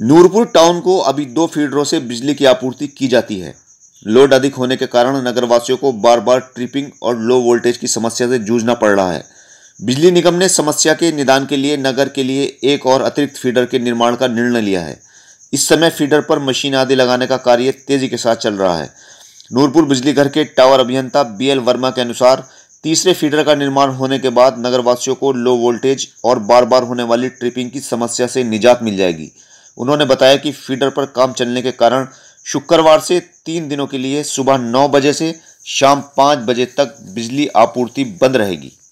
Nurpur town को अभी दो फीडरों से बिजली की आपूर्ति की जाती है लोड अधिक होने के कारण नगरवासियों को बार बार ट्रिपिंग और लो वोल्टेज की समस्या से जूझना पड़ रहा है बिजली निगम ने समस्या के निदान के लिए नगर के लिए एक और अतिरिक्त फीडर के निर्माण का निर्णय लिया है इस समय फीडर पर मशीन आदि लगाने का कार्य तेजी के साथ चल रहा है नूरपुर बिजली घर के टावर अभियंता बी एल वर्मा के अनुसार तीसरे फीडर का निर्माण होने के बाद नगरवासियों को लो वोल्टेज और बार बार होने वाली ट्रिपिंग की समस्या से निजात मिल जाएगी उन्होंने बताया कि फीडर पर काम चलने के कारण शुक्रवार से तीन दिनों के लिए सुबह नौ बजे से शाम पाँच बजे तक बिजली आपूर्ति बंद रहेगी